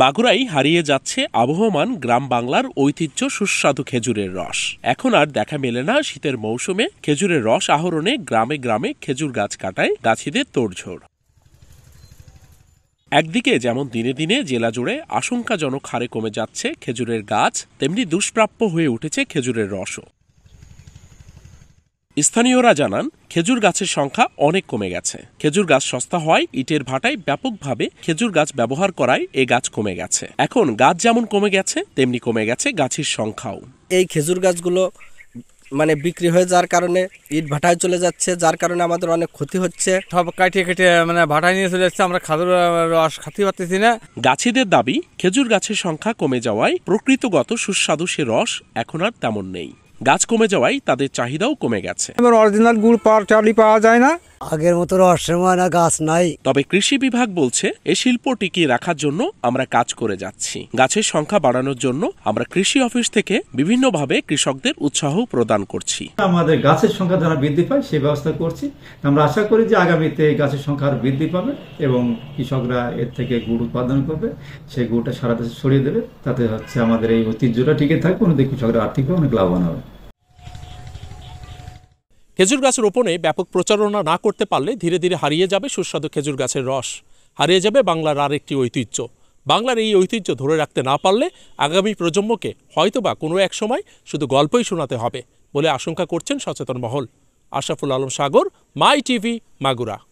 মাগুরাই হারিয়ে যাচ্ছে আবহমান গ্রাম বাংলার ঐতিহ্য সুস্বাদু খেজুরের রস এখন আর দেখা মেলে না শীতের মৌসুমে খেজুরের রস আহরণে গ্রামে গ্রামে খেজুর গাছ কাটায় গাছিদের তোড়ঝোড় একদিকে যেমন দিনে দিনে জেলা জুড়ে আশঙ্কাজনক হারে কমে যাচ্ছে খেজুরের গাছ তেমনি দুষ্প্রাপ্য হয়ে উঠেছে খেজুরের রসও স্থানীয়রা জানান খেজুর গাছের সংখ্যা অনেক কমে গেছে খেজুর গাছ সস্তা হয় ইটের ভাটায় ব্যাপকভাবে খেজুর গাছ ব্যবহার করায় এ গাছ কমে গেছে এখন গাছ যেমন কমে গেছে তেমনি কমে গেছে গাছের সংখ্যাও এই খেজুর গাছগুলো মানে বিক্রি হয়ে যাওয়ার কারণে ইট ভাটায় চলে যাচ্ছে যার কারণে আমাদের অনেক ক্ষতি হচ্ছে সব কাটিয়ে কেটে মানে ভাটায় নিয়ে চলে যাচ্ছে আমরা খাদুর রস খাতে পারতেছি না গাছিদের দাবি খেজুর গাছের সংখ্যা কমে যাওয়ায় প্রকৃতগত সুস্বাদু সে রস এখন আর তেমন নেই গাছ কমে যাওয়ায় তাদের চাহিদাও কমে গেছে অরিজিনাল গুড় পাওয়ার চাউলি পাওয়া যায় না আগের মতো রসময় না গাছ নাই তবে কৃষি বিভাগ বলছে এ শিল্প টিকিয়ে রাখার জন্য আমরা কাজ করে যাচ্ছি গাছের সংখ্যা বাড়ানোর জন্য আমরা কৃষি অফিস থেকে বিভিন্নভাবে কৃষকদের উৎসাহ প্রদান করছি আমাদের গাছের সংখ্যা যারা বৃদ্ধি পায় সে ব্যবস্থা করছি আমরা আশা করি যে আগামীতে গাছের সংখ্যা আরো বৃদ্ধি পাবে এবং কৃষকরা এর থেকে গুড় উৎপাদন করবে সেই গুড়টা সারা দেশে ছড়িয়ে দেবে তাতে হচ্ছে আমাদের এই ঐতিহ্যটা টিকে থাকবে অনেক কৃষকরা আর্থিকভাবে অনেক লাভবান হবে খেজুর গাছ রোপণে ব্যাপক প্রচারণা না করতে পারলে ধীরে ধীরে হারিয়ে যাবে সুস্বাদু খেজুর গাছের রস হারিয়ে যাবে বাংলার আর একটি ঐতিহ্য বাংলার এই ঐতিহ্য ধরে রাখতে না পারলে আগামী প্রজন্মকে হয়তোবা কোনো এক সময় শুধু গল্পই শোনাতে হবে বলে আশঙ্কা করছেন সচেতন মহল আশাফুল আলম সাগর মাই টিভি মাগুরা